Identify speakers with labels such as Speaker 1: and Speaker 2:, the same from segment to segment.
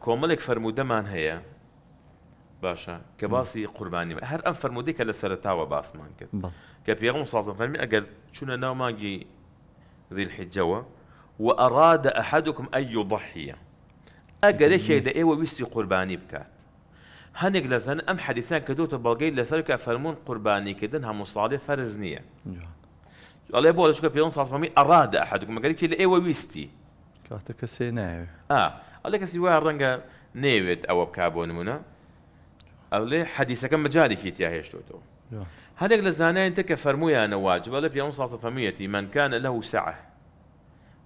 Speaker 1: كومالك فرموده من هي باشا كباسي قرباني ما. هر ام فرموده كلا سرتاوا باس مان كت كبيغ مصاصم فرمي اگر شنو نو ماجي ذي الحجه واراد احدكم ان يضحي اگر شيء ده ايوه بيسي قرباني بكات هنگ لزن ام حديثان كدوت بلغي لسلك فرمون قرباني كدن هم مصالح فرزنيه الله يبولش كبيغ مصاصم فرمي اراد احدكم اگر شيء ده ويستي بيستي كاتك سيناي اه ئەڵێ کەسی أو ڕەنگە نێوێت ئەوە بک بۆ نمونە ئەو لێ حەدیسەکەم بەجارێکی تیا هێشتۆتەوە هەرێک لە زانایان تکە فەرمویانە واجبە لە صلاة فميتي من كان له سعه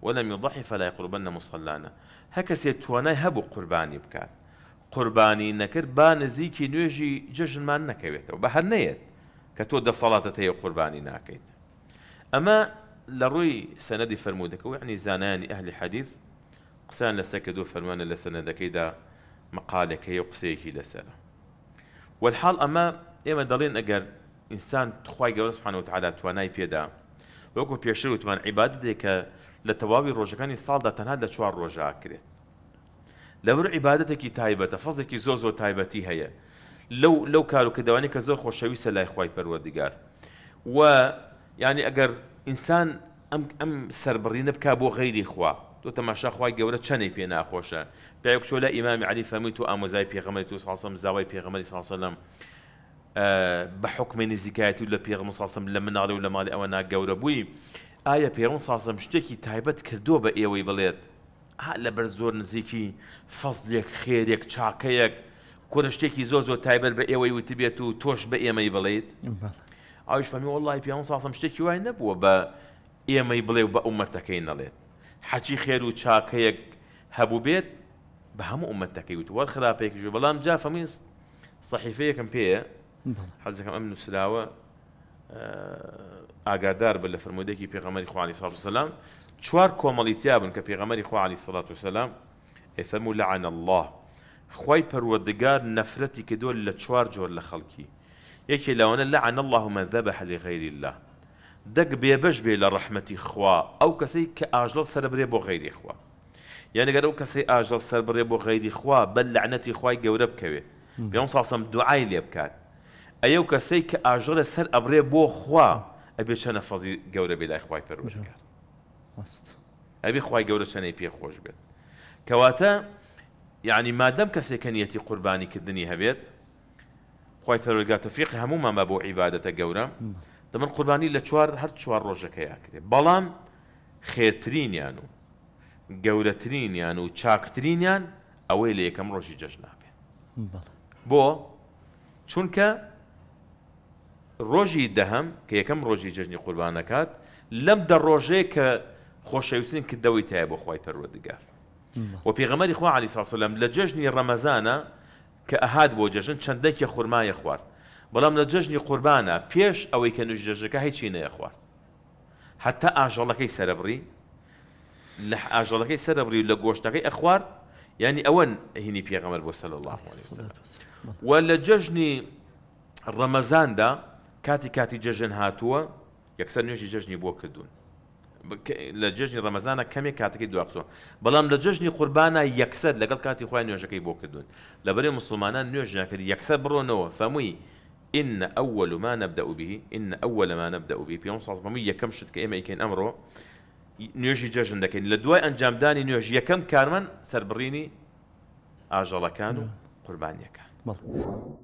Speaker 1: ولم يضحي فلا يقربن مصلانا هەکەسێ توانای هەبوو قرباني بكات قرباني نكر بان زيكي نيجي ججن نەکەوێتەوە نكويت هەر نەیەت کە تۆ دەسەڵاتە هەیە قوربانی ناکەیت سندي لە ڕووی زاناني أهل و قسان لەسەر کە دوو فەرمانە لە سەنەدەکەیدا مەقالەکەی لسنا قسەیەکی لەسرە والحال ئەمە ئێمە دەڵێن ئەگەر ئینسان خی گەورە سبحانەوە تعالا توانای پێدا وەکو پێشتر وتمان عیبادێک کە لە تەواوی ڕۆژەکانی ساڵدا تەنها لە چوار ڕۆژە کرێت لەور عیباەتێکی تایبەتە فەزێکی زوزو زۆر هي لو لو كانوا كده وانك زور خۆشەویستە شوي خی پەروەردیگار و ینی ويعني أجر إنسان أم أم سربرين بكابو غيري خوا دو تەماشا خخوای گەورە چەندەی پێ ناخۆشە پیاوک چۆ لە ئیمامی علی فەمی تو ئامۆزای پێغەمەی تو ساسم زاوای پێغەمەی ساسەلم اه، بە حکمی نزیکایەتی و لە پێغمە ساسم لە مناڵی و لە ماڵی ئەوە ناگەورە بووی ئایا پێڕون ساسم شتێکی تایبەت کردووە بە ئێوەی بڵێت ها لەبەر زۆر نزیکی فەزلێک خێرێک چاکەیەک کورە شتێکی زۆ زۆر تایبەت بە ئێوەی وتی بێت و تۆش بە ئێمەی بڵێت ئاوش فەمی وڵی پێ ساسم شتێکی وای نەبووە بە ئێمەی بڵێ و بە ئومەتەکەی نەڵێت حشي خير وشاك هيك هبو بيت بهم امتك يوت والخلافه هيك جو بلام جا فمي صحيفه كم بي حزك امن السلاوه آه اغادر بل فرموده كي پیغمبر خو علي صلي الله عليه وسلم چوار كوماليتيابن كي پیغمبر خو علي صلي الله عليه وسلم افهم لعن الله خوي پرودگار نفرتي كدول لچوار جو لخلقي يكي لو انا لعن الله من ذبح لغير الله دەک بێبەش بێ لە ڕەحمەتی خوا ئەو کەسەی کە ئاژڵ سەربرێ بۆ غیری خوا یانەگەر ئەو کەسی ئاژڵ سەربرێ بۆ غیری خوا بەل لەعنەتی خوای گەورە بکەوێ پێم ساسم دوعای لێ بکات ئەو کەسەی کە ئاژۆرە سەر ئەبرێ بۆ خوا ئەبێ چەنە فەزی گەورە بێ لای خوای پەرۆژەکار ئەبێ خوای گەورە چەنەی پێ خۆش بێت کەواتە یعنی مادەم کەسێکە نیەتی قوربانیکردنی هەبێت خی پەرۆگاتە فیق هەمومان بە بۆ دەمن قوربانی لە چوار هەر چوار ڕۆژەکەی کرێ بەڵام خێرترینیان و گەورەترینیان و چاکترینیان ئەوەی لە یەکەم ڕۆژی جەژ نابێت بۆ چونکە ڕۆژی دەهەم کە یەکەم ڕۆژی جژنی قوربانەکات لەم دە ڕۆژەیە کە خۆشەویستین کردەوەی تایە بۆ خی پەروەردگار و پێغەمەری خوا علی ساسلم لە جژنی ڕەمەزانە کە ئەهات بۆ جەژن چەندێکی خورمایە خوارد بلام نججني قربانا پیش او يكن نججر كه هيچي نه اخوار حتى اجل لكي سربري لح اجل لكي سربري ل گوشت كه اخوار يعني اول هني پیغمبر بو صلى الله عليه وسلم ولا ججني رمضان دا كاتي كاتي ججن هاتوا يكسر نيجي ججني بو كدون لججني رمضان كم كاتك دو اقصو بلام لججني قربانا يكسر. لقل كاتي خويا نيوجا كي بوك دون لبري مسلمانا نيوجا كي يكسد برو نو فمي إن أول ما نبدأ به إن أول ما نبدأ به پیامساڵ هەموو یەکەم شت کە ئێمە ئیکەین ئەمڕۆ نوێژی جەژن دەکەین لە دوای ئەنجامدانی نوێژ یەکەم کارمەن سربڕینی ئاژەڵەکان و قوربانیەکان.